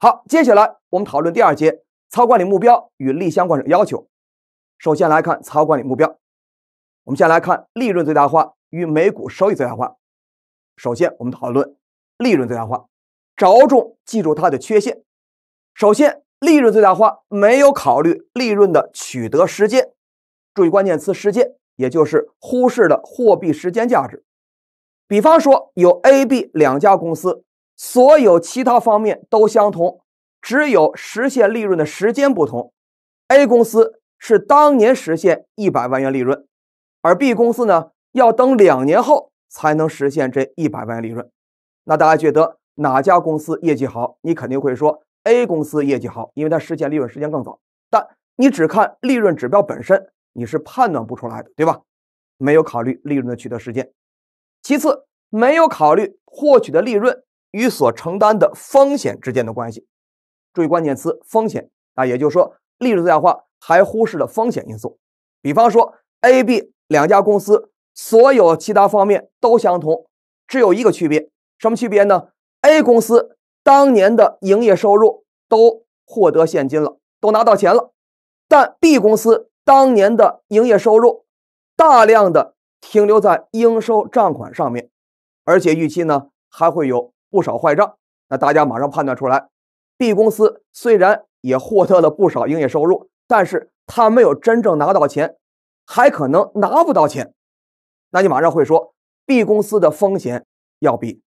好，接下来我们讨论第二节，操管理目标与立相关的要求。首先来看操管理目标。我们先来看利润最大化与每股收益最大化。首先，我们讨论利润最大化，着重记住它的缺陷。首先，利润最大化没有考虑利润的取得时间，注意关键词“时间”，也就是忽视了货币时间价值。比方说，有 A、B 两家公司。所有其他方面都相同，只有实现利润的时间不同。A 公司是当年实现一百万元利润，而 B 公司呢，要等两年后才能实现这一百万元利润。那大家觉得哪家公司业绩好？你肯定会说 A 公司业绩好，因为它实现利润时间更早。但你只看利润指标本身，你是判断不出来的，对吧？没有考虑利润的取得时间，其次没有考虑获取的利润。与所承担的风险之间的关系，注意关键词“风险”。啊，也就是说，利率最大化还忽视了风险因素。比方说，A、B 两家公司所有其他方面都相同，只有一个区别，什么区别呢？A 公司当年的营业收入都获得现金了，都拿到钱了，但 B 公司当年的营业收入大量的停留在应收账款上面，而且预期呢还会有。不少坏账，那大家马上判断出来，B 公司虽然也获得了不少营业收入，但是他没有真正拿到钱，还可能拿不到钱。那你马上会说，B 公司的风险要比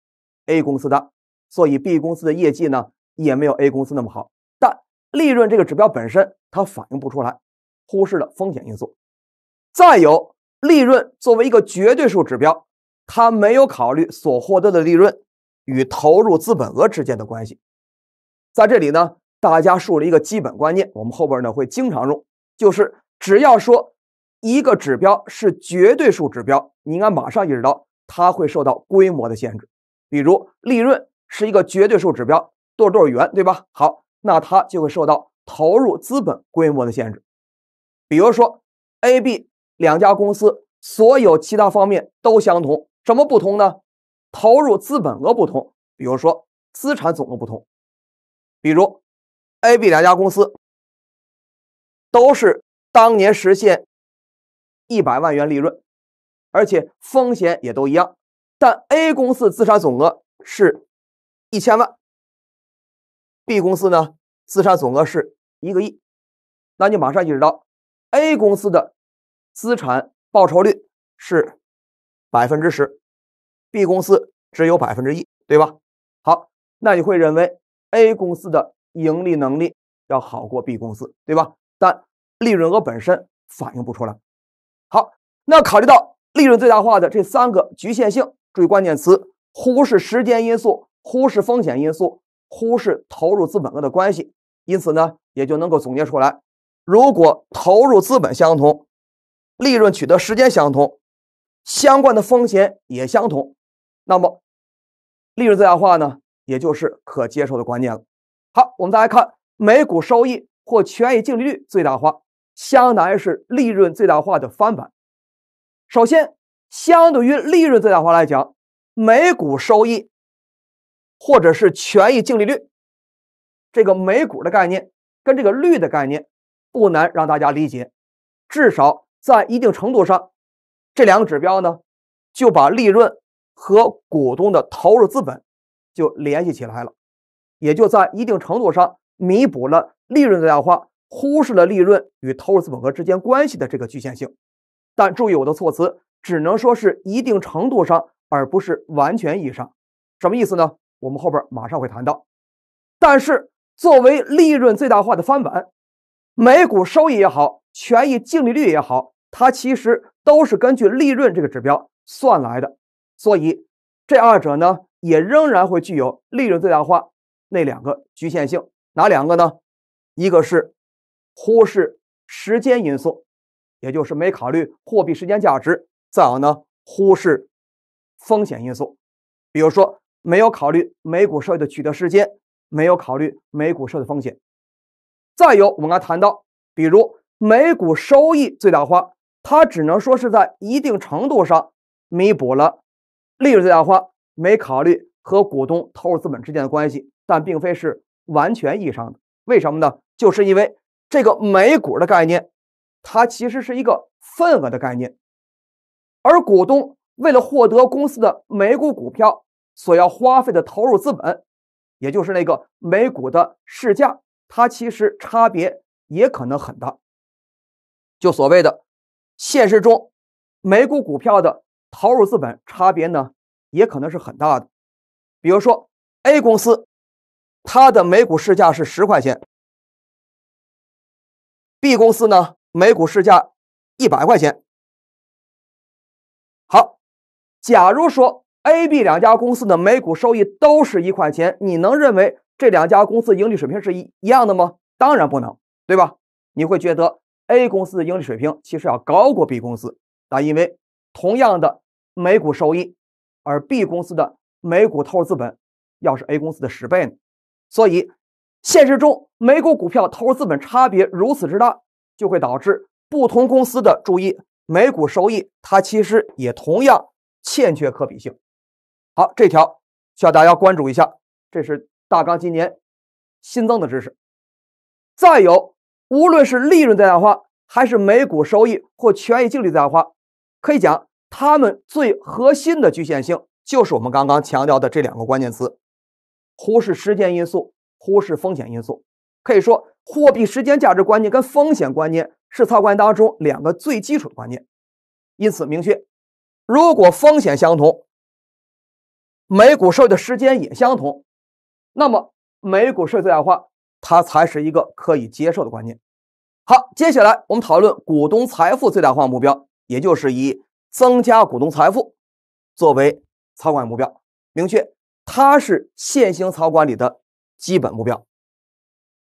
A 公司大，所以 B 公司的业绩呢也没有 A 公司那么好。但利润这个指标本身它反映不出来，忽视了风险因素。再有，利润作为一个绝对数指标，它没有考虑所获得的利润。与投入资本额之间的关系，在这里呢，大家树立一个基本观念，我们后边呢会经常用，就是只要说一个指标是绝对数指标，你应该马上意识到它会受到规模的限制。比如利润是一个绝对数指标，多少多少元，对吧？好，那它就会受到投入资本规模的限制。比如说 A、B 两家公司，所有其他方面都相同，什么不同呢？投入资本额不同，比如说资产总额不同，比如 A、B 两家公司都是当年实现一百万元利润，而且风险也都一样，但 A 公司资产总额是一千万，B 公司呢资产总额是一个亿，那你马上意识到 A 公司的资产报酬率是百分之十。B 公司只有百分之一，对吧？好，那你会认为 A 公司的盈利能力要好过 B 公司，对吧？但利润额本身反映不出来。好，那考虑到利润最大化的这三个局限性，注意关键词：忽视时间因素，忽视风险因素，忽视投入资本额的关系。因此呢，也就能够总结出来：如果投入资本相同，利润取得时间相同，相关的风险也相同。那么，利润最大化呢，也就是可接受的观念了。好，我们再来看每股收益或权益净利率最大化，相当于是利润最大化的翻版。首先，相对于利润最大化来讲，每股收益或者是权益净利率，这个每股的概念跟这个率的概念不难让大家理解，至少在一定程度上，这两个指标呢，就把利润。和股东的投入资本就联系起来了，也就在一定程度上弥补了利润最大化忽视了利润与投入资本额之间关系的这个局限性。但注意我的措辞，只能说是一定程度上，而不是完全意义上。什么意思呢？我们后边马上会谈到。但是作为利润最大化的翻版，每股收益也好，权益净利率也好，它其实都是根据利润这个指标算来的。所以，这二者呢也仍然会具有利润最大化那两个局限性，哪两个呢？一个是忽视时间因素，也就是没考虑货币时间价值；再有呢，忽视风险因素，比如说没有考虑每股收益的取得时间，没有考虑每股收益风险。再有，我们刚谈到，比如每股收益最大化，它只能说是在一定程度上弥补了。利润最大化没考虑和股东投入资本之间的关系，但并非是完全意义上的。为什么呢？就是因为这个每股的概念，它其实是一个份额的概念，而股东为了获得公司的每股股票所要花费的投入资本，也就是那个每股的市价，它其实差别也可能很大。就所谓的现实中，每股股票的。投入资本差别呢，也可能是很大的。比如说，A 公司它的每股市价是十块钱，B 公司呢每股市价一百块钱。好，假如说 A、B 两家公司的每股收益都是一块钱，你能认为这两家公司盈利水平是一一样的吗？当然不能，对吧？你会觉得 A 公司的盈利水平其实要高过 B 公司，那因为同样的每股收益，而 B 公司的每股投入资本要是 A 公司的十倍呢？所以，现实中每股股票投入资本差别如此之大，就会导致不同公司的注意每股收益，它其实也同样欠缺可比性。好，这条需要大家关注一下，这是大纲今年新增的知识。再有，无论是利润最大化，还是每股收益或权益净利最大化，可以讲。它们最核心的局限性就是我们刚刚强调的这两个关键词：忽视时间因素，忽视风险因素。可以说，货币时间价值观念跟风险观念是操盘当中两个最基础的观念。因此，明确，如果风险相同，每股收益的时间也相同，那么每股税最大化它才是一个可以接受的观念。好，接下来我们讨论股东财富最大化目标，也就是以。增加股东财富作为操管目标，明确它是现行操管里的基本目标。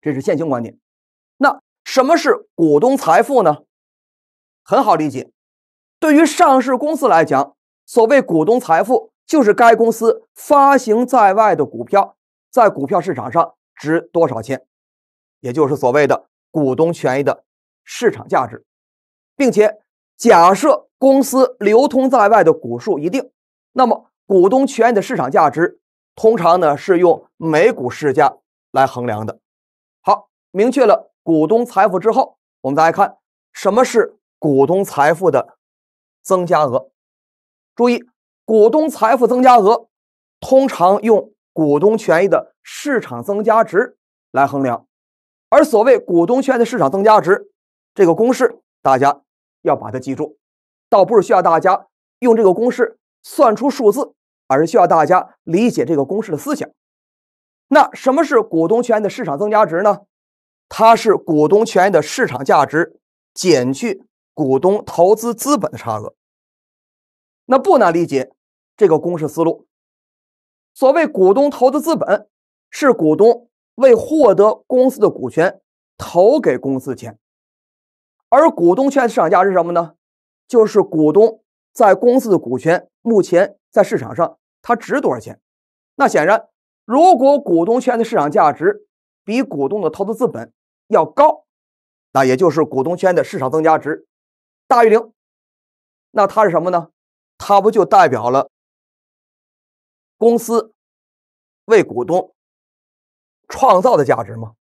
这是现行观点。那什么是股东财富呢？很好理解。对于上市公司来讲，所谓股东财富就是该公司发行在外的股票在股票市场上值多少钱，也就是所谓的股东权益的市场价值，并且假设。公司流通在外的股数一定，那么股东权益的市场价值通常呢是用每股市价来衡量的。好，明确了股东财富之后，我们再来看什么是股东财富的增加额。注意，股东财富增加额通常用股东权益的市场增加值来衡量，而所谓股东权益的市场增加值，这个公式大家要把它记住。倒不是需要大家用这个公式算出数字，而是需要大家理解这个公式的思想。那什么是股东权益的市场增加值呢？它是股东权益的市场价值减去股东投资资本的差额。那不难理解这个公式思路。所谓股东投资资本，是股东为获得公司的股权投给公司钱，而股东权益市场价是什么呢？就是股东在公司的股权，目前在市场上它值多少钱？那显然，如果股东圈的市场价值比股东的投资资本要高，那也就是股东圈的市场增加值大于零，那它是什么呢？它不就代表了公司为股东创造的价值吗？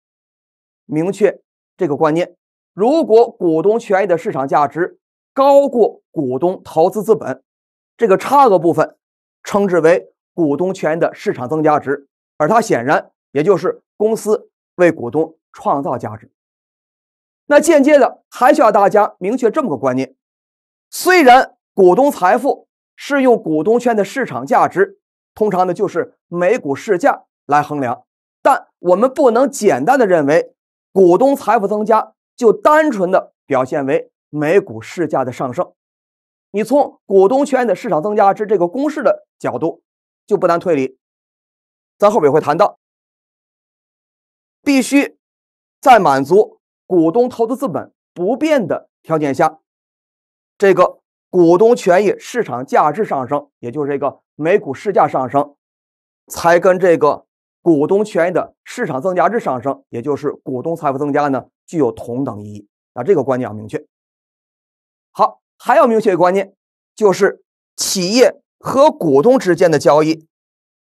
明确这个观念，如果股东权益的市场价值。高过股东投资资本，这个差额部分，称之为股东权益的市场增加值，而它显然也就是公司为股东创造价值。那间接的还需要大家明确这么个观念：虽然股东财富是用股东权的市场价值，通常呢就是每股市价来衡量，但我们不能简单的认为股东财富增加就单纯的表现为。每股市价的上升，你从股东权益的市场增加值这个公式的角度就不难推理。咱后边会谈到，必须在满足股东投资资本不变的条件下，这个股东权益市场价值上升，也就是这个每股市价上升，才跟这个股东权益的市场增加值上升，也就是股东财富增加呢，具有同等意义。那这个观点要明确。好，还要明确一个观念，就是企业和股东之间的交易，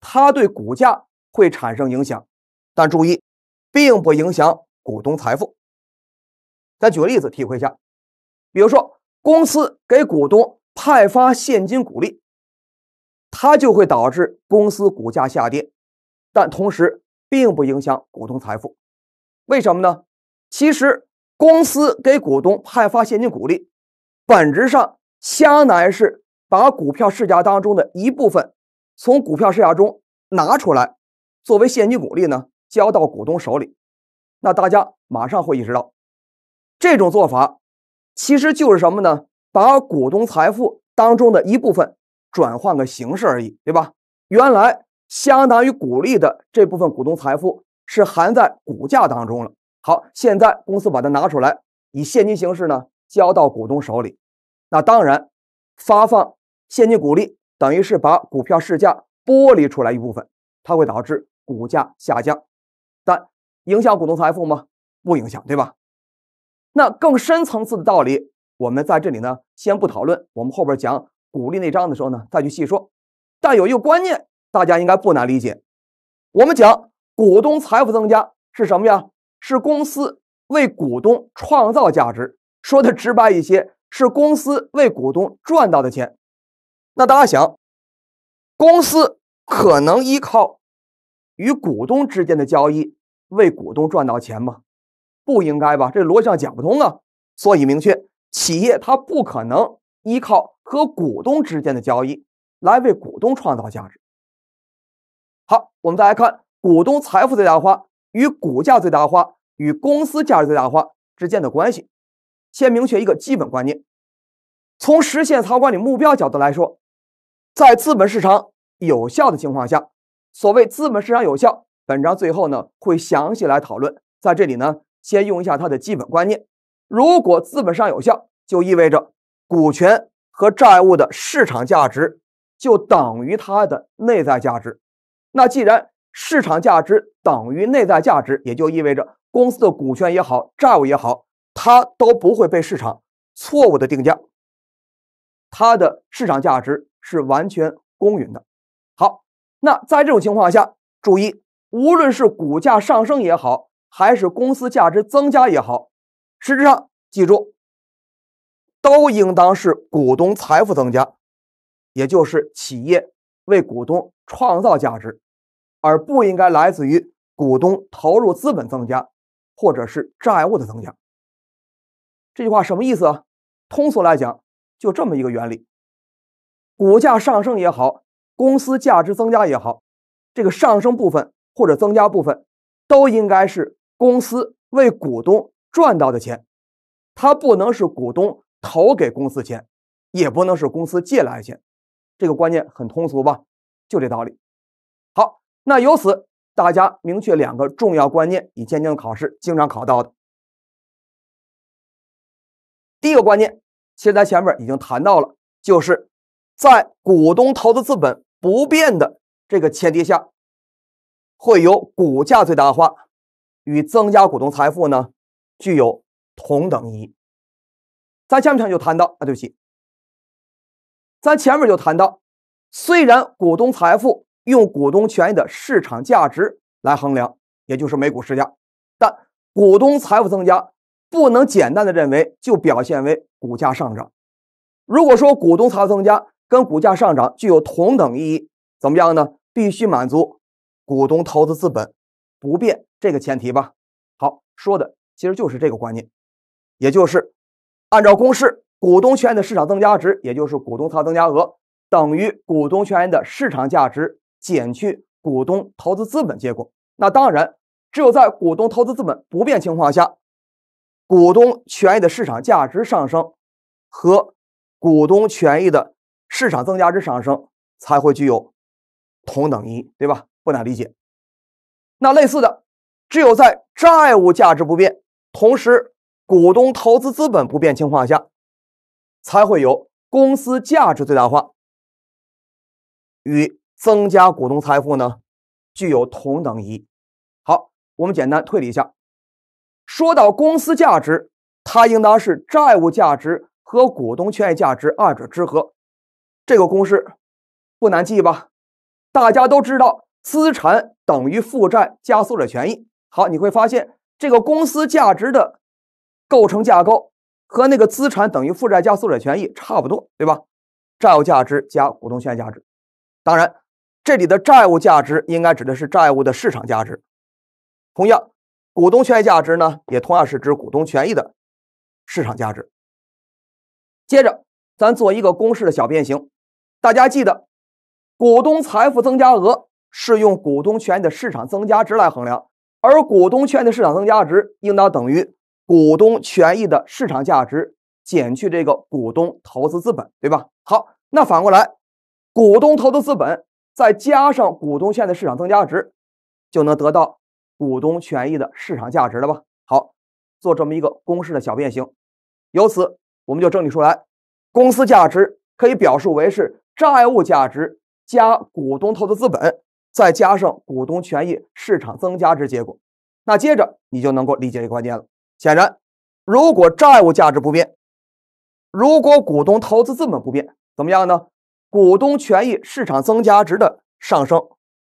它对股价会产生影响，但注意，并不影响股东财富。咱举个例子体会一下，比如说公司给股东派发现金股利，它就会导致公司股价下跌，但同时并不影响股东财富。为什么呢？其实公司给股东派发现金股利。本质上，相当于是把股票市价当中的一部分，从股票市价中拿出来，作为现金股利呢，交到股东手里。那大家马上会意识到，这种做法其实就是什么呢？把股东财富当中的一部分转换个形式而已，对吧？原来相当于股利的这部分股东财富是含在股价当中了。好，现在公司把它拿出来，以现金形式呢，交到股东手里。那当然，发放现金股利等于是把股票市价剥离出来一部分，它会导致股价下降，但影响股东财富吗？不影响，对吧？那更深层次的道理，我们在这里呢先不讨论，我们后边讲股利那章的时候呢再去细说。但有一个观念，大家应该不难理解。我们讲股东财富增加是什么呀？是公司为股东创造价值。说的直白一些。是公司为股东赚到的钱，那大家想，公司可能依靠与股东之间的交易为股东赚到钱吗？不应该吧，这逻辑上讲不通啊。所以明确，企业它不可能依靠和股东之间的交易来为股东创造价值。好，我们再来看股东财富最大化与股价最大化与公司价值最大化之间的关系。先明确一个基本观念：从实现务管理目标角度来说，在资本市场有效的情况下，所谓资本市场有效，本章最后呢会详细来讨论。在这里呢，先用一下它的基本观念：如果资本市场有效，就意味着股权和债务的市场价值就等于它的内在价值。那既然市场价值等于内在价值，也就意味着公司的股权也好，债务也好。它都不会被市场错误的定价，它的市场价值是完全公允的。好，那在这种情况下，注意，无论是股价上升也好，还是公司价值增加也好，实质上，记住，都应当是股东财富增加，也就是企业为股东创造价值，而不应该来自于股东投入资本增加，或者是债务的增加。这句话什么意思啊？通俗来讲，就这么一个原理：股价上升也好，公司价值增加也好，这个上升部分或者增加部分，都应该是公司为股东赚到的钱，它不能是股东投给公司钱，也不能是公司借来的钱。这个观念很通俗吧？就这道理。好，那由此大家明确两个重要观念，以前的考试经常考到的。第一个观念，其实咱前面已经谈到了，就是在股东投资资本不变的这个前提下，会有股价最大化与增加股东财富呢具有同等意义。咱前面就谈到，啊，对不起，咱前面就谈到，虽然股东财富用股东权益的市场价值来衡量，也就是每股市价，但股东财富增加。不能简单的认为就表现为股价上涨。如果说股东仓增加跟股价上涨具有同等意义，怎么样呢？必须满足股东投资资本不变这个前提吧。好，说的其实就是这个观念，也就是按照公式，股东权的市场增加值，也就是股东仓增加额，等于股东权的市场价值减去股东投资资本结果。那当然，只有在股东投资资本不变情况下。股东权益的市场价值上升和股东权益的市场增加值上升才会具有同等意义，对吧？不难理解。那类似的，只有在债务价值不变，同时股东投资资本不变情况下，才会有公司价值最大化与增加股东财富呢具有同等意义。好，我们简单推理一下。说到公司价值，它应当是债务价值和股东权益价值二者之和。这个公式不难记吧？大家都知道，资产等于负债加所有者权益。好，你会发现这个公司价值的构成架构和那个资产等于负债加所有者权益差不多，对吧？债务价值加股东权益价值。当然，这里的债务价值应该指的是债务的市场价值。同样。股东权益价值呢，也同样是指股东权益的市场价值。接着，咱做一个公式的小变形，大家记得，股东财富增加额是用股东权益的市场增加值来衡量，而股东权益的市场增加值应当等于股东权益的市场价值减去这个股东投资资本，对吧？好，那反过来，股东投资资本再加上股东权益的市场增加值，就能得到。股东权益的市场价值了吧？好，做这么一个公式的小变形，由此我们就整理出来，公司价值可以表述为是债务价值加股东投资资本，再加上股东权益市场增加值结果。那接着你就能够理解一个关键了：显然，如果债务价值不变，如果股东投资资本不变，怎么样呢？股东权益市场增加值的上升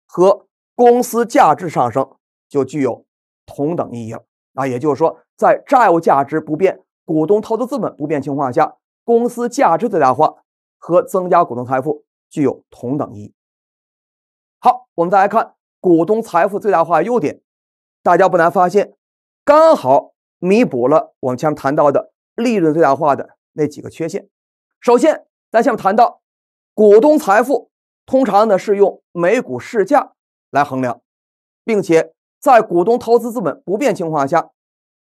和公司价值上升。就具有同等意义了。那也就是说，在债务价值不变、股东投资资本不变情况下，公司价值最大化和增加股东财富具有同等意义。好，我们再来看股东财富最大化的优点。大家不难发现，刚好弥补了我们前面谈到的利润最大化的那几个缺陷。首先，咱下面谈到，股东财富通常呢是用每股市价来衡量，并且。在股东投资资本不变情况下，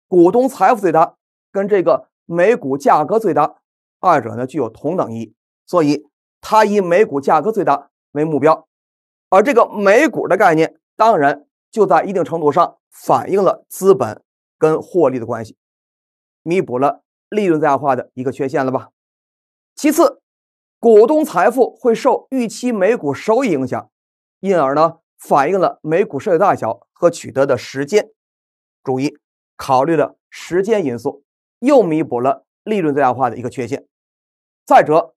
股东财富最大跟这个每股价格最大二者呢具有同等意义，所以它以每股价格最大为目标，而这个每股的概念当然就在一定程度上反映了资本跟获利的关系，弥补了利润最大化的一个缺陷了吧。其次，股东财富会受预期每股收益影响，因而呢反映了每股收益大小。和取得的时间，注意考虑了时间因素，又弥补了利润最大化的一个缺陷。再者，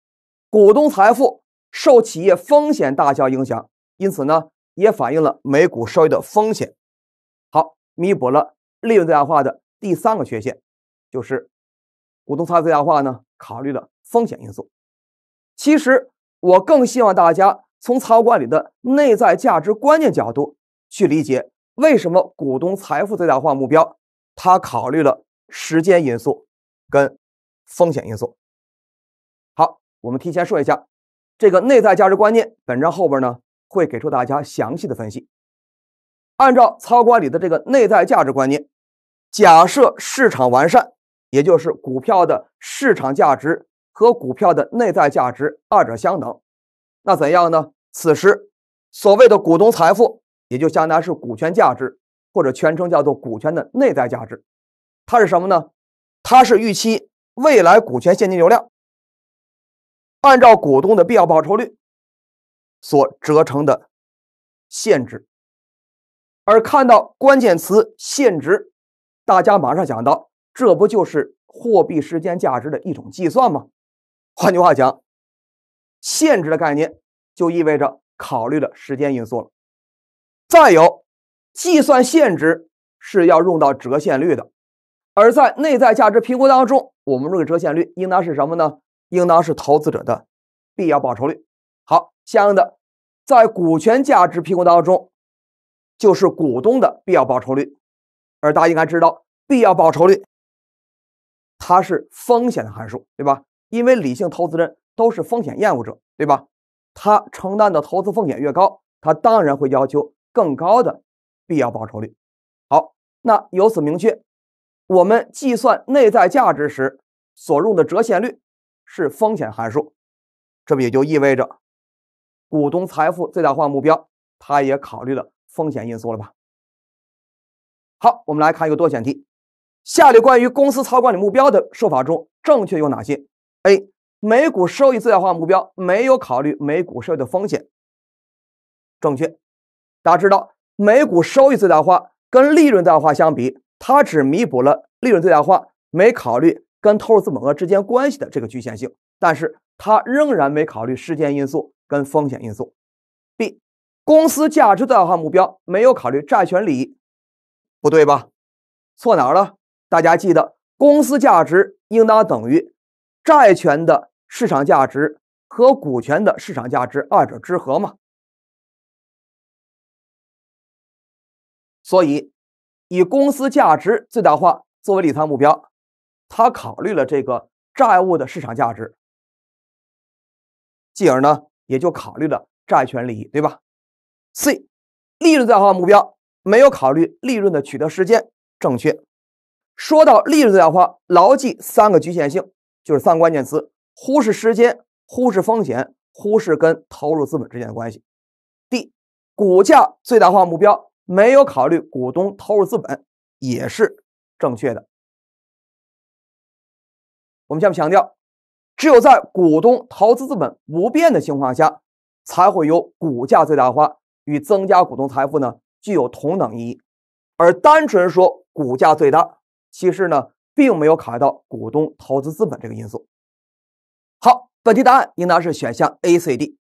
股东财富受企业风险大小影响，因此呢，也反映了每股收益的风险。好，弥补了利润最大化的第三个缺陷，就是股东财富最大化呢，考虑的风险因素。其实，我更希望大家从财务管理的内在价值观念角度去理解。为什么股东财富最大化目标，他考虑了时间因素跟风险因素。好，我们提前说一下这个内在价值观念。本章后边呢会给出大家详细的分析。按照操管理的这个内在价值观念，假设市场完善，也就是股票的市场价值和股票的内在价值二者相等，那怎样呢？此时所谓的股东财富。也就相当于是股权价值，或者全称叫做股权的内在价值，它是什么呢？它是预期未来股权现金流量，按照股东的必要报酬率所折成的现值。而看到关键词“现值”，大家马上想到，这不就是货币时间价值的一种计算吗？换句话讲，现值的概念就意味着考虑了时间因素了。再有，计算现值是要用到折现率的，而在内在价值评估当中，我们这个折现率应当是什么呢？应当是投资者的必要报酬率。好，相应的，在股权价值评估当中，就是股东的必要报酬率。而大家应该知道，必要报酬率它是风险的函数，对吧？因为理性投资人都是风险厌恶者，对吧？他承担的投资风险越高，他当然会要求。更高的必要报酬率。好，那由此明确，我们计算内在价值时所用的折现率是风险函数，这不也就意味着股东财富最大化目标，它也考虑了风险因素了吧？好，我们来看一个多选题，下列关于公司操管理目标的说法中，正确有哪些？A. 每股收益最大化目标没有考虑每股收益的风险。正确。大家知道，每股收益最大化跟利润最大化相比，它只弥补了利润最大化没考虑跟投入资本额之间关系的这个局限性，但是它仍然没考虑时间因素跟风险因素。B 公司价值最大化目标没有考虑债权利益，不对吧？错哪儿了？大家记得，公司价值应当等于债权的市场价值和股权的市场价值二者之和嘛？所以，以公司价值最大化作为理财目标，它考虑了这个债务的市场价值，进而呢也就考虑了债权利益，对吧？C，利润最大化目标没有考虑利润的取得时间，正确。说到利润最大化，牢记三个局限性，就是三个关键词：忽视时间，忽视风险，忽视跟投入资本之间的关系。D，股价最大化目标。没有考虑股东投入资本也是正确的。我们下面强调，只有在股东投资资本不变的情况下，才会由股价最大化与增加股东财富呢具有同等意义。而单纯说股价最大，其实呢并没有考虑到股东投资资本这个因素。好，本题答案应当是选项 A、C、D。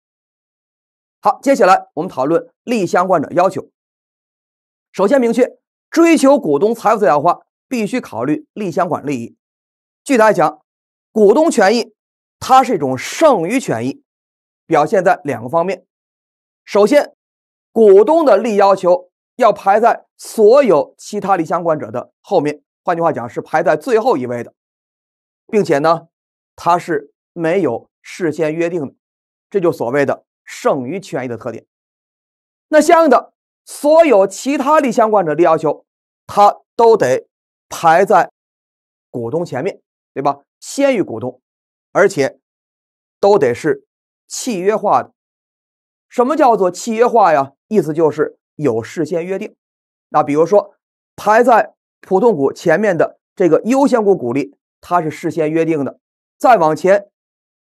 好，接下来我们讨论利益相关者要求。首先明确，追求股东财富最大化必须考虑利相关利益。具体来讲，股东权益它是一种剩余权益，表现在两个方面。首先，股东的利要求要排在所有其他利相关者的后面，换句话讲，是排在最后一位的，并且呢，它是没有事先约定的，这就所谓的剩余权益的特点。那相应的。所有其他立相关者的要求，它都得排在股东前面，对吧？先于股东，而且都得是契约化的。什么叫做契约化呀？意思就是有事先约定。那比如说，排在普通股前面的这个优先股股利，它是事先约定的。再往前，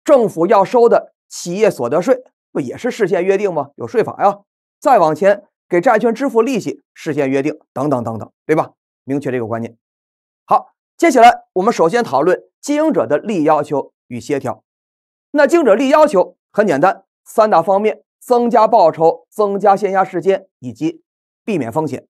政府要收的企业所得税，不也是事先约定吗？有税法呀。再往前。给债券支付利息、事先约定等等等等，对吧？明确这个观念。好，接下来我们首先讨论经营者的利益要求与协调。那经营者利益要求很简单，三大方面：增加报酬、增加限压时间以及避免风险。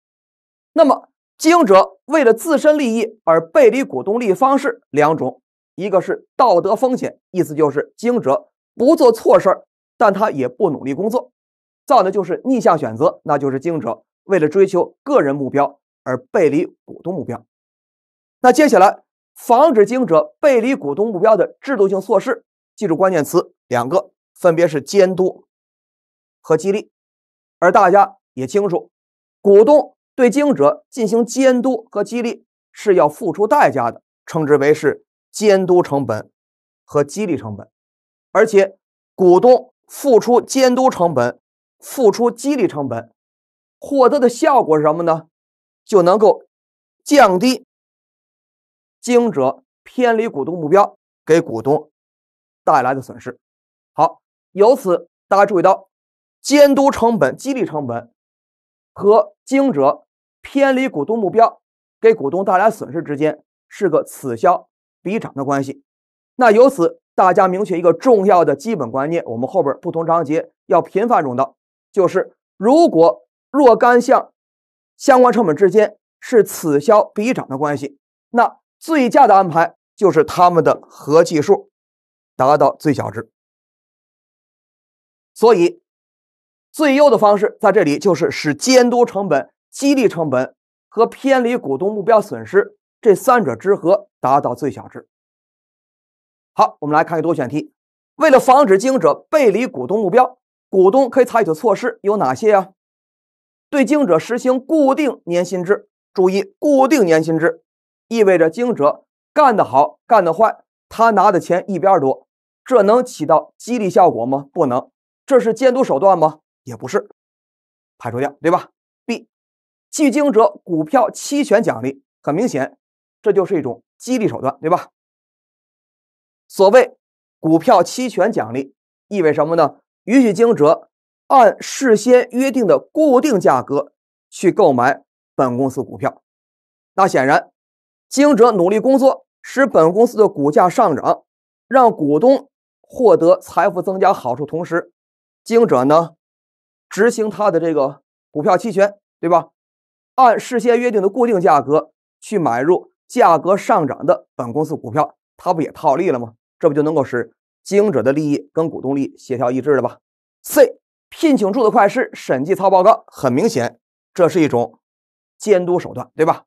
那么，经营者为了自身利益而背离股东利益方式两种，一个是道德风险，意思就是经营者不做错事儿，但他也不努力工作。造的就是逆向选择，那就是经营者为了追求个人目标而背离股东目标。那接下来，防止经营者背离股东目标的制度性措施，记住关键词两个，分别是监督和激励。而大家也清楚，股东对经营者进行监督和激励是要付出代价的，称之为是监督成本和激励成本。而且，股东付出监督成本。付出激励成本，获得的效果是什么呢？就能够降低经营者偏离股东目标给股东带来的损失。好，由此大家注意到，监督成本、激励成本和经营者偏离股东目标给股东带来损失之间是个此消彼长的关系。那由此大家明确一个重要的基本观念，我们后边不同章节要频繁用到。就是如果若干项相关成本之间是此消彼长的关系，那最佳的安排就是它们的合计数达到最小值。所以最优的方式在这里就是使监督成本、激励成本和偏离股东目标损失这三者之和达到最小值。好，我们来看个多选题。为了防止经营者背离股东目标。股东可以采取的措施有哪些啊？对经营者实行固定年薪制，注意，固定年薪制意味着经营者干得好、干得坏，他拿的钱一边多，这能起到激励效果吗？不能，这是监督手段吗？也不是，排除掉，对吧？B，对经营者股票期权奖励，很明显，这就是一种激励手段，对吧？所谓股票期权奖励，意味什么呢？允许经营者按事先约定的固定价格去购买本公司股票，那显然，经营者努力工作使本公司的股价上涨，让股东获得财富增加好处，同时，经营者呢执行他的这个股票期权，对吧？按事先约定的固定价格去买入价格上涨的本公司股票，他不也套利了吗？这不就能够使？经营者的利益跟股东利益协调一致的吧？C，聘请注册会计师审计操报告，很明显，这是一种监督手段，对吧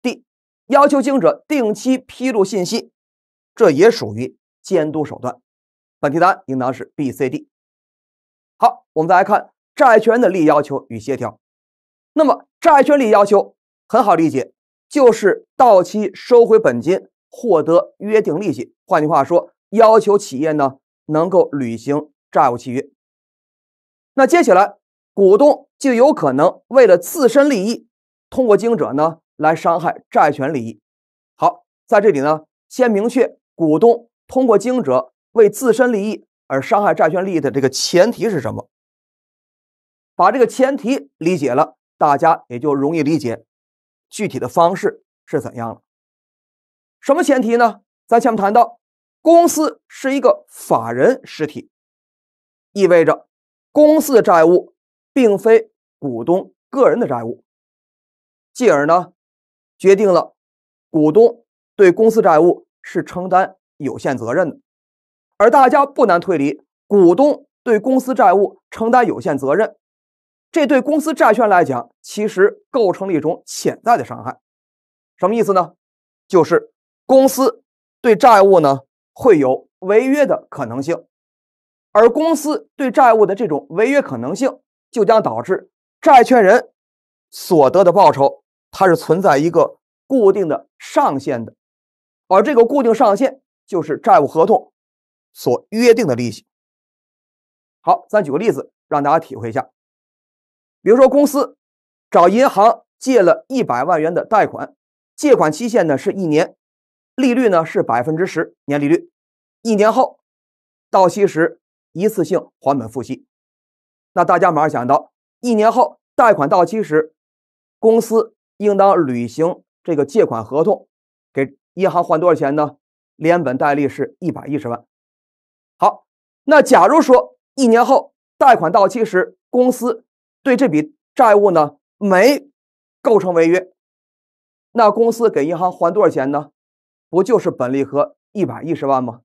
？D，要求经营者定期披露信息，这也属于监督手段。本题答案应当是 B、C、D。好，我们再来看债权人的利益要求与协调。那么，债权利要求很好理解，就是到期收回本金，获得约定利息。换句话说，要求企业呢能够履行债务契约，那接下来股东就有可能为了自身利益，通过经营者呢来伤害债权利益。好，在这里呢先明确股东通过经营者为自身利益而伤害债权利益的这个前提是什么。把这个前提理解了，大家也就容易理解具体的方式是怎样了。什么前提呢？咱前面谈到。公司是一个法人实体，意味着公司的债务并非股东个人的债务，进而呢，决定了股东对公司债务是承担有限责任的。而大家不难推理，股东对公司债务承担有限责任，这对公司债券来讲，其实构成了一种潜在的伤害。什么意思呢？就是公司对债务呢。会有违约的可能性，而公司对债务的这种违约可能性，就将导致债权人所得的报酬，它是存在一个固定的上限的，而这个固定上限就是债务合同所约定的利息。好，咱举个例子让大家体会一下，比如说公司找银行借了一百万元的贷款，借款期限呢是一年。利率呢是百分之十年利率，一年后到期时一次性还本付息。那大家马上想到，一年后贷款到期时，公司应当履行这个借款合同，给银行还多少钱呢？连本带利是一百一十万。好，那假如说一年后贷款到期时，公司对这笔债务呢没构成违约，那公司给银行还多少钱呢？不就是本利和一百一十万吗？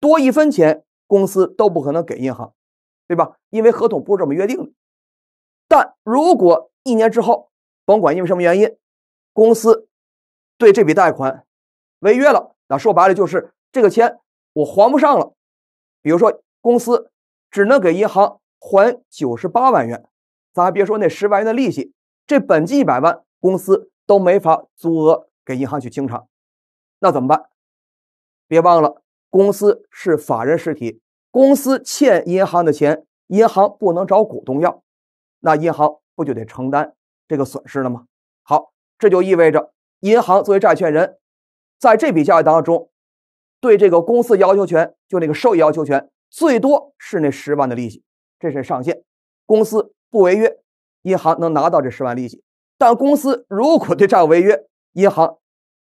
多一分钱，公司都不可能给银行，对吧？因为合同不是这么约定的。但如果一年之后，甭管因为什么原因，公司对这笔贷款违约了，那说白了就是这个钱我还不上了。比如说，公司只能给银行还九十八万元，咱还别说那十万元的利息，这本金一百万，公司都没法足额给银行去清偿。那怎么办？别忘了，公司是法人实体，公司欠银行的钱，银行不能找股东要，那银行不就得承担这个损失了吗？好，这就意味着，银行作为债权人，在这笔交易当中，对这个公司要求权，就那个收益要求权，最多是那十万的利息，这是上限。公司不违约，银行能拿到这十万利息；但公司如果对债务违约，银行。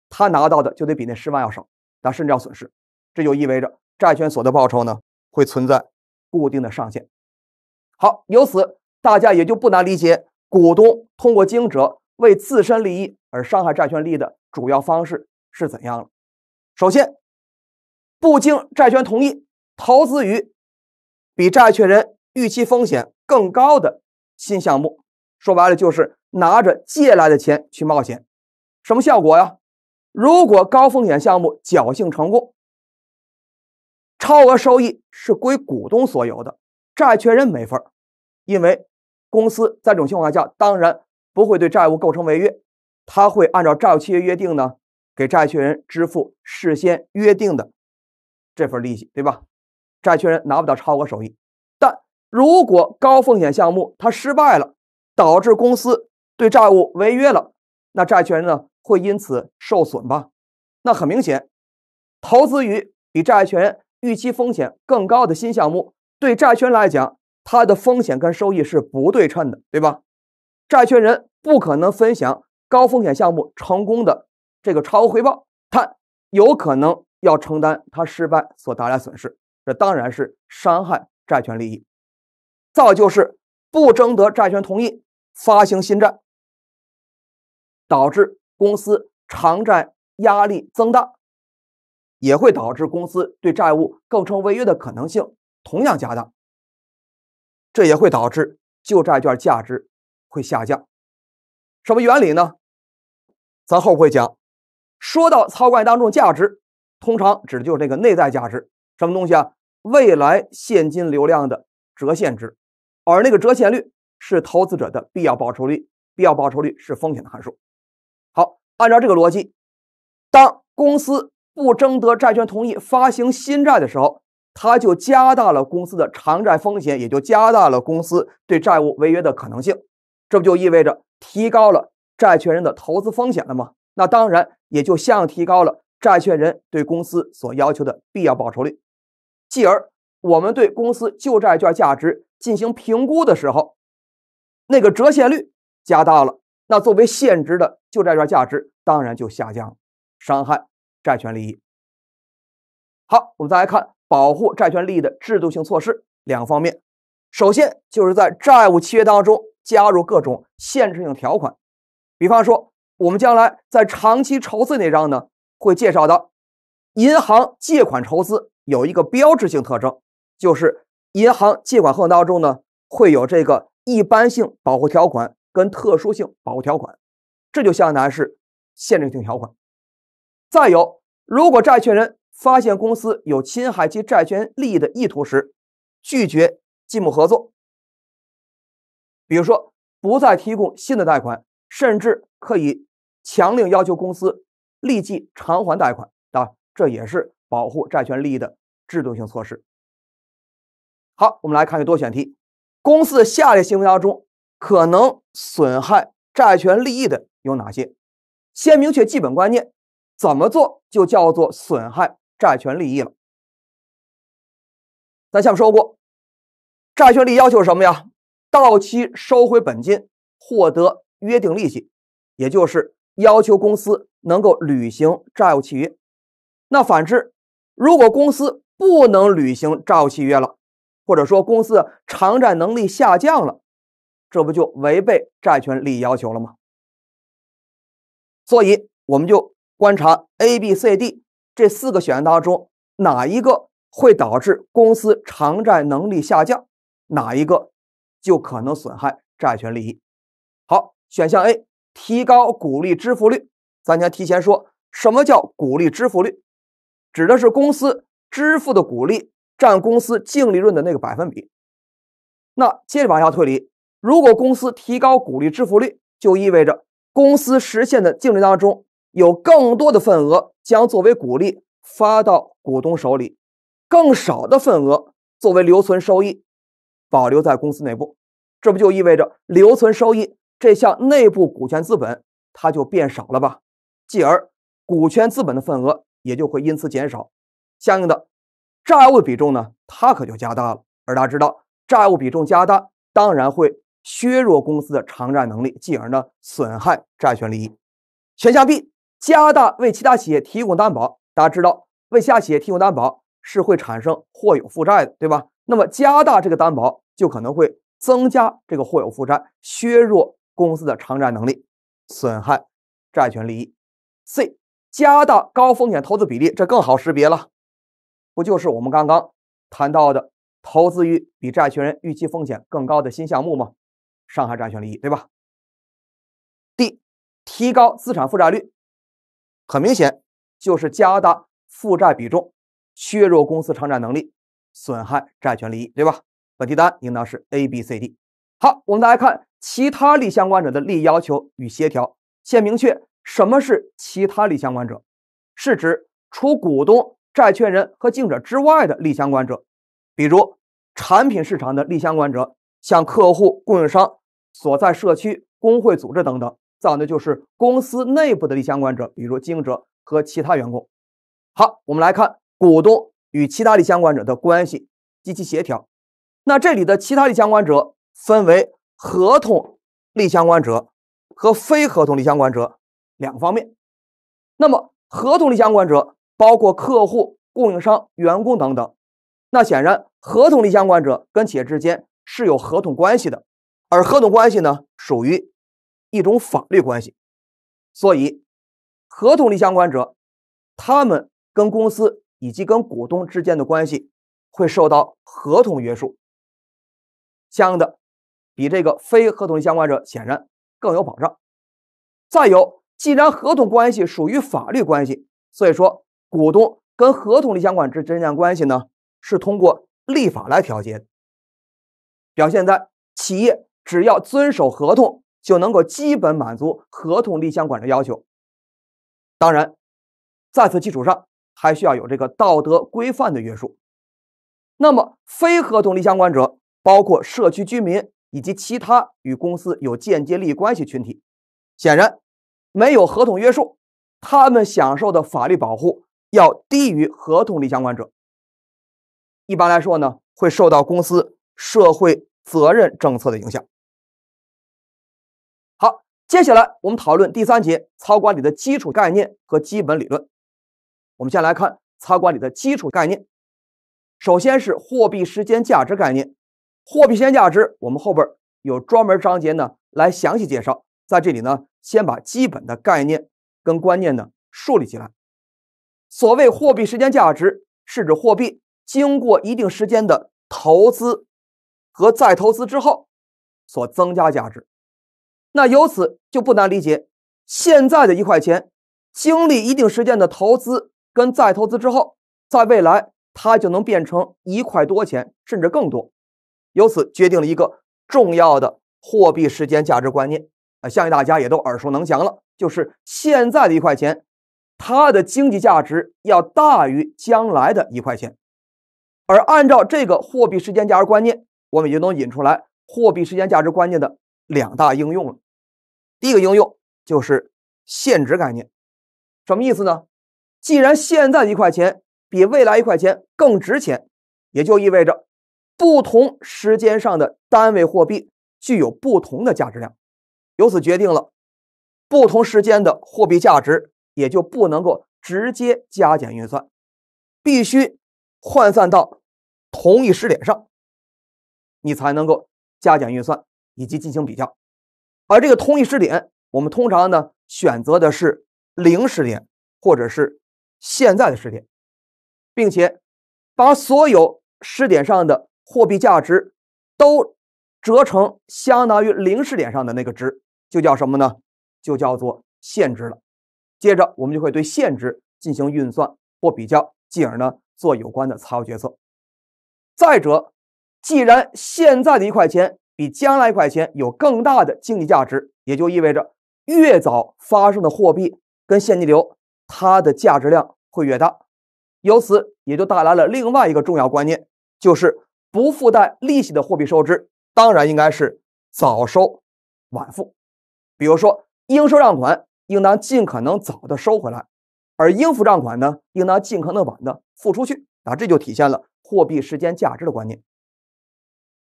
他拿到的就得比那十万要少，那甚至要损失，这就意味着债券所的报酬呢会存在固定的上限。好，由此大家也就不难理解，股东通过经营者为自身利益而伤害债权利益的主要方式是怎样了。首先，不经债权同意，投资于比债权人预期风险更高的新项目，说白了就是拿着借来的钱去冒险，什么效果呀？如果高风险项目侥幸成功，超额收益是归股东所有的，债权人没份儿，因为公司在这种情况下当然不会对债务构成违约，他会按照债务契约约定呢，给债权人支付事先约定的这份利息，对吧？债权人拿不到超额收益。但如果高风险项目它失败了，导致公司对债务违约了。那债权人呢会因此受损吧？那很明显，投资于比债权人预期风险更高的新项目，对债人来讲，它的风险跟收益是不对称的，对吧？债权人不可能分享高风险项目成功的这个超额回报，他有可能要承担他失败所带来损失，这当然是伤害债权利益。再就是不征得债权同意发行新债。导致公司偿债压力增大，也会导致公司对债务构成违约的可能性同样加大。这也会导致旧债券价值会下降。什么原理呢？咱后会讲。说到操盘当中价值，通常指的就是这个内在价值，什么东西啊？未来现金流量的折现值，而那个折现率是投资者的必要报酬率，必要报酬率是风险的函数。好，按照这个逻辑，当公司不征得债权同意发行新债的时候，它就加大了公司的偿债风险，也就加大了公司对债务违约的可能性。这不就意味着提高了债权人的投资风险了吗？那当然也就相提高了债权人对公司所要求的必要报酬率。继而，我们对公司旧债券价值进行评估的时候，那个折现率加大了。那作为现值的旧债券价值当然就下降，伤害债权利益。好，我们再来看保护债权利益的制度性措施两方面。首先就是在债务契约当中加入各种限制性条款，比方说我们将来在长期筹资那章呢会介绍到，银行借款筹资有一个标志性特征，就是银行借款合同当中呢会有这个一般性保护条款。跟特殊性保护条款，这就相当于是限制性条款。再有，如果债权人发现公司有侵害其债权利益的意图时，拒绝进一步合作，比如说不再提供新的贷款，甚至可以强令要求公司立即偿还贷款啊，这也是保护债权利益的制度性措施。好，我们来看一个多选题：公司下列行为当中，可能损害债权利益的有哪些？先明确基本观念，怎么做就叫做损害债权利益了。咱下面说过，债权利要求什么呀？到期收回本金，获得约定利息，也就是要求公司能够履行债务契约。那反之，如果公司不能履行债务契约了，或者说公司偿债能力下降了。这不就违背债权利益要求了吗？所以我们就观察 A、B、C、D 这四个选项当中，哪一个会导致公司偿债能力下降，哪一个就可能损害债权利益。好，选项 A，提高股利支付率。咱先提前说，什么叫股利支付率？指的是公司支付的股利占公司净利润的那个百分比。那接着往下推理。如果公司提高股利支付率，就意味着公司实现的净利润当中有更多的份额将作为股利发到股东手里，更少的份额作为留存收益保留在公司内部。这不就意味着留存收益这项内部股权资本它就变少了吧？继而，股权资本的份额也就会因此减少，相应的，债务比重呢，它可就加大了。而大家知道，债务比重加大，当然会。削弱公司的偿债能力，进而呢损害债权利益。选项 B，加大为其他企业提供担保，大家知道为其他企业提供担保是会产生或有负债的，对吧？那么加大这个担保就可能会增加这个或有负债，削弱公司的偿债能力，损害债权利益。C，加大高风险投资比例，这更好识别了，不就是我们刚刚谈到的投资于比债权人预期风险更高的新项目吗？伤害债权利益，对吧？D 提高资产负债率，很明显就是加大负债比重，削弱公司偿债能力，损害债权利益，对吧？本题答案应当是 A、B、C、D。好，我们再来看其他利相关者的利要求与协调。先明确什么是其他利相关者，是指除股东、债权人和竞者之外的利相关者，比如产品市场的利相关者。像客户、供应商、所在社区、工会组织等等，再有呢就是公司内部的利相关者，比如经营者和其他员工。好，我们来看股东与其他利相关者的关系及其协调。那这里的其他益相关者分为合同利相关者和非合同利相关者两方面。那么，合同利益相关者包括客户、供应商、员工等等。那显然，合同利益相关者跟企业之间。是有合同关系的，而合同关系呢，属于一种法律关系，所以合同力相关者，他们跟公司以及跟股东之间的关系会受到合同约束，相应的比这个非合同相关者显然更有保障。再有，既然合同关系属于法律关系，所以说股东跟合同力相关之间的关系呢，是通过立法来调节的。表现在企业只要遵守合同，就能够基本满足合同立相关的要求。当然，在此基础上还需要有这个道德规范的约束。那么，非合同利相关者包括社区居民以及其他与公司有间接利益关系群体，显然没有合同约束，他们享受的法律保护要低于合同利相关者。一般来说呢，会受到公司。社会责任政策的影响。好，接下来我们讨论第三节操管理的基础概念和基本理论。我们先来看操管理的基础概念。首先是货币时间价值概念。货币时间价值，我们后边有专门章节呢来详细介绍，在这里呢先把基本的概念跟观念呢树立起来。所谓货币时间价值，是指货币经过一定时间的投资。和再投资之后所增加价值，那由此就不难理解，现在的一块钱经历一定时间的投资跟再投资之后，在未来它就能变成一块多钱甚至更多，由此决定了一个重要的货币时间价值观念啊，相信大家也都耳熟能详了，就是现在的一块钱，它的经济价值要大于将来的一块钱，而按照这个货币时间价值观念。我们就能引出来货币时间价值观念的两大应用了。第一个应用就是现值概念，什么意思呢？既然现在一块钱比未来一块钱更值钱，也就意味着不同时间上的单位货币具有不同的价值量，由此决定了不同时间的货币价值也就不能够直接加减运算，必须换算到同一时点上。你才能够加减运算以及进行比较，而这个通一时点，我们通常呢选择的是零时点或者是现在的时点，并且把所有时点上的货币价值都折成相当于零时点上的那个值，就叫什么呢？就叫做现值了。接着我们就会对现值进行运算或比较，进而呢做有关的财务决策。再者。既然现在的一块钱比将来一块钱有更大的经济价值，也就意味着越早发生的货币跟现金流，它的价值量会越大。由此也就带来了另外一个重要观念，就是不附带利息的货币收支，当然应该是早收晚付。比如说，应收账款应当尽可能早的收回来，而应付账款呢，应当尽可能晚的付出去。啊，这就体现了货币时间价值的观念。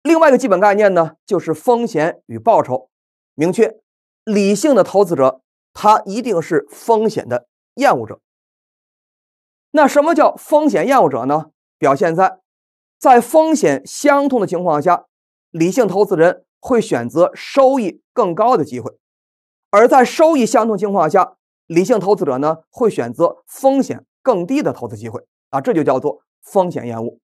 另外一个基本概念呢，就是风险与报酬。明确，理性的投资者他一定是风险的厌恶者。那什么叫风险厌恶者呢？表现在，在风险相同的情况下，理性投资人会选择收益更高的机会；而在收益相同情况下，理性投资者呢会选择风险更低的投资机会。啊，这就叫做风险厌恶，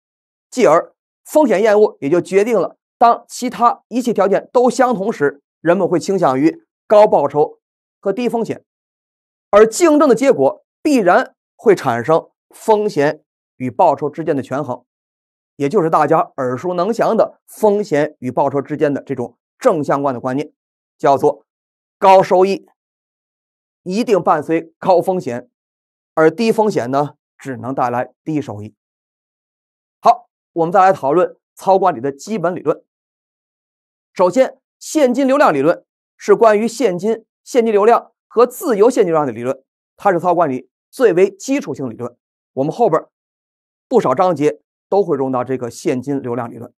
继而。风险厌恶也就决定了，当其他一切条件都相同时，人们会倾向于高报酬和低风险，而竞争的结果必然会产生风险与报酬之间的权衡，也就是大家耳熟能详的风险与报酬之间的这种正相关的观念，叫做高收益一定伴随高风险，而低风险呢，只能带来低收益。我们再来讨论操管理的基本理论。首先，现金流量理论是关于现金、现金流量和自由现金流量的理论，它是操管理最为基础性理论。我们后边不少章节都会用到这个现金流量理论。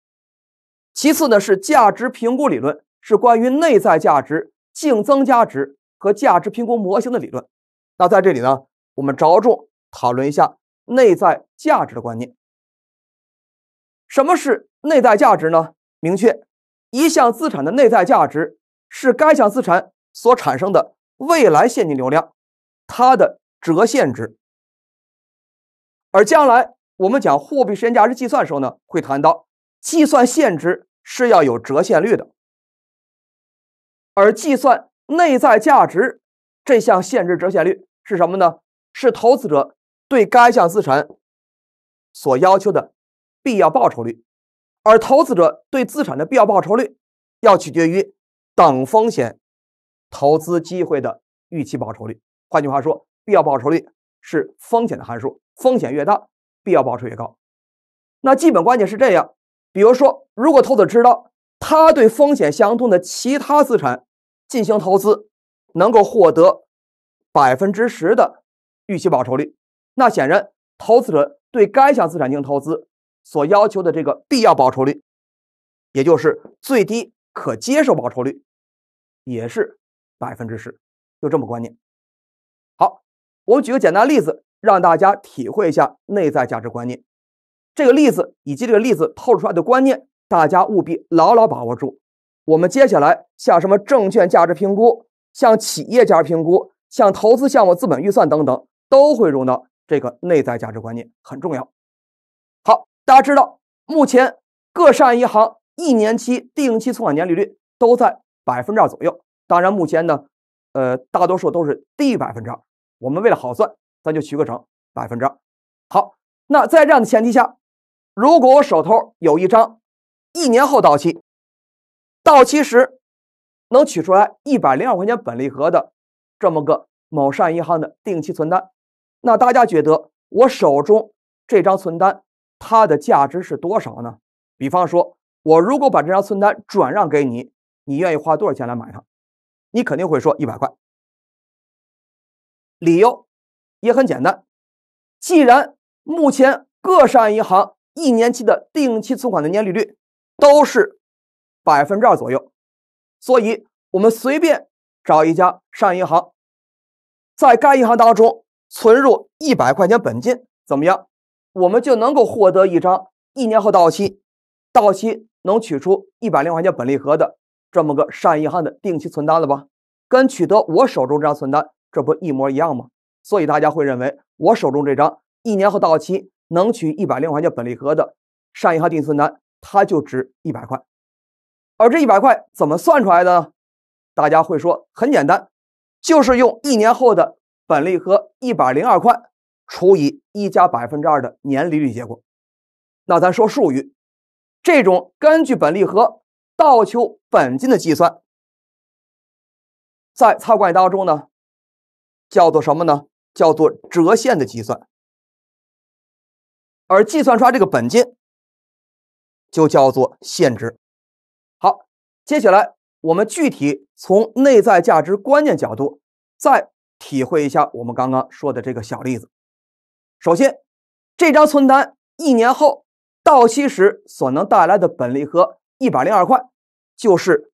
其次呢，是价值评估理论，是关于内在价值、净增加值和价值评估模型的理论。那在这里呢，我们着重讨论一下内在价值的观念。什么是内在价值呢？明确，一项资产的内在价值是该项资产所产生的未来现金流量，它的折现值。而将来我们讲货币时间价值计算的时候呢，会谈到计算现值是要有折现率的，而计算内在价值这项现值折现率是什么呢？是投资者对该项资产所要求的。必要报酬率，而投资者对资产的必要报酬率要取决于等风险投资机会的预期报酬率。换句话说，必要报酬率是风险的函数，风险越大，必要报酬越高。那基本观点是这样：比如说，如果投资者知道他对风险相同的其他资产进行投资能够获得百分之十的预期报酬率，那显然投资者对该项资产进行投资。所要求的这个必要报酬率，也就是最低可接受报酬率，也是百分之十，就这么观念。好，我们举个简单例子，让大家体会一下内在价值观念。这个例子以及这个例子透露出来的观念，大家务必牢牢把握住。我们接下来像什么证券价值评估、像企业价值评估、像投资项目资本预算等等，都会用到这个内在价值观念，很重要。大家知道，目前各商业银行一年期定期存款年利率都在百分之二左右。当然，目前呢，呃，大多数都是低于百分之二。我们为了好算，咱就取个整百分之二。好，那在这样的前提下，如果我手头有一张一年后到期，到期时能取出来一百零二块钱本利和的这么个某商业银行的定期存单，那大家觉得我手中这张存单？它的价值是多少呢？比方说，我如果把这张存单转让给你，你愿意花多少钱来买它？你肯定会说一百块。理由也很简单，既然目前各商业银行一年期的定期存款的年利率都是百分之二左右，所以我们随便找一家商业银行，在该银行当中存入一百块钱本金，怎么样？我们就能够获得一张一年后到期、到期能取出一百零块块本利和的这么个上业银行的定期存单了吧？跟取得我手中这张存单，这不一模一样吗？所以大家会认为我手中这张一年后到期能取一百零块块本利和的上银行定存单，它就值一百块。而这一百块怎么算出来的？大家会说很简单，就是用一年后的本利和一百零二块。除以一加百分之二的年利率结果，那咱说术语，这种根据本利和倒求本金的计算，在财务管理当中呢，叫做什么呢？叫做折现的计算，而计算出来这个本金就叫做现值。好，接下来我们具体从内在价值观念角度再体会一下我们刚刚说的这个小例子。首先，这张存单一年后到期时所能带来的本利和一百零二块，就是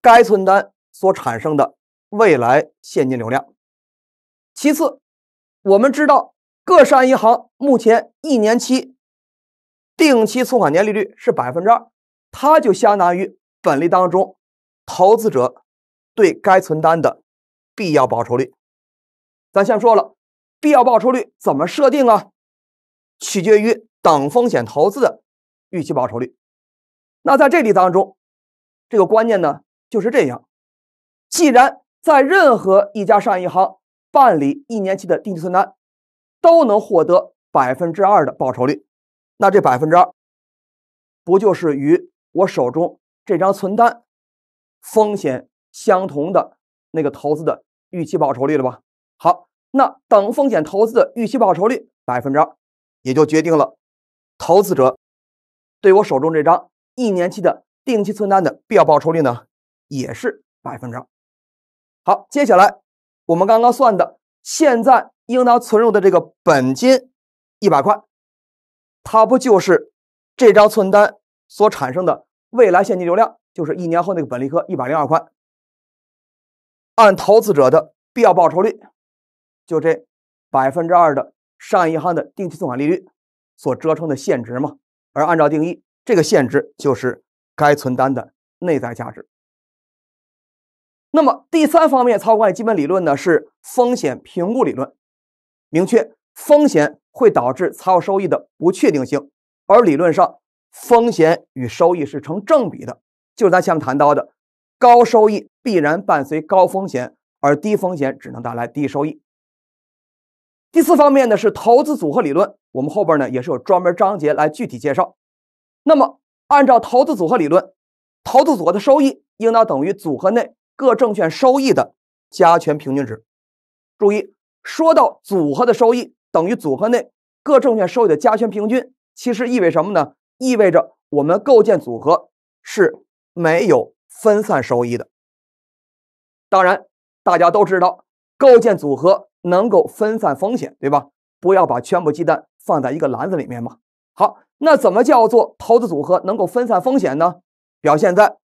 该存单所产生的未来现金流量。其次，我们知道各商业银行目前一年期定期存款年利率是百分之二，它就相当于本利当中投资者对该存单的必要报酬率。咱先说了。必要报酬率怎么设定啊？取决于等风险投资的预期报酬率。那在这里当中，这个观念呢就是这样：既然在任何一家商业银行办理一年期的定期存单，都能获得百分之二的报酬率，那这百分之二，不就是与我手中这张存单风险相同的那个投资的预期报酬率了吧？好。那等风险投资的预期报酬率百分之二，也就决定了投资者对我手中这张一年期的定期存单的必要报酬率呢，也是百分之二。好，接下来我们刚刚算的，现在应当存入的这个本金一百块，它不就是这张存单所产生的未来现金流量，就是一年后那个本利和一百零二块，按投资者的必要报酬率。就这百分之二的上银行的定期存款利率，所折成的现值嘛，而按照定义，这个现值就是该存单的内在价值。那么第三方面，操作基本理论呢是风险评估理论，明确风险会导致财务收益的不确定性，而理论上风险与收益是成正比的，就是咱前面谈到的，高收益必然伴随高风险，而低风险只能带来低收益。第四方面呢是投资组合理论，我们后边呢也是有专门章节来具体介绍。那么，按照投资组合理论，投资组合的收益应当等于组合内各证券收益的加权平均值。注意，说到组合的收益等于组合内各证券收益的加权平均，其实意味什么呢？意味着我们构建组合是没有分散收益的。当然，大家都知道，构建组合。能够分散风险，对吧？不要把全部鸡蛋放在一个篮子里面嘛。好，那怎么叫做投资组合能够分散风险呢？表现在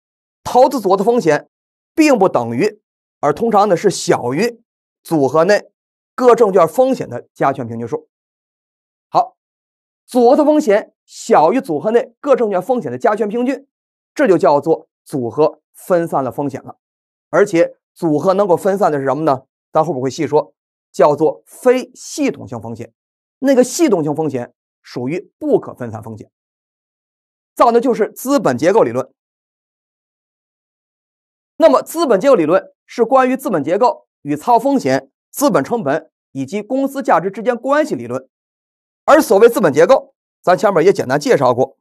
投资组合的风险并不等于，而通常呢是小于组合内各证券风险的加权平均数。好，组合的风险小于组合内各证券风险的加权平均，这就叫做组合分散了风险了。而且组合能够分散的是什么呢？咱后边会细说。叫做非系统性风险，那个系统性风险属于不可分散风险。造的就是资本结构理论。那么，资本结构理论是关于资本结构与操风险、资本成本以及公司价值之间关系理论。而所谓资本结构，咱前面也简单介绍过，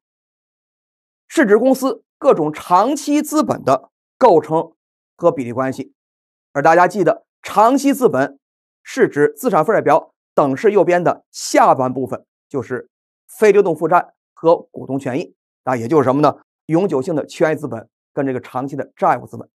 是指公司各种长期资本的构成和比例关系。而大家记得，长期资本。是指资产负债表等式右边的下半部分，就是非流动负债和股东权益，啊，也就是什么呢？永久性的权益资本跟这个长期的债务资本。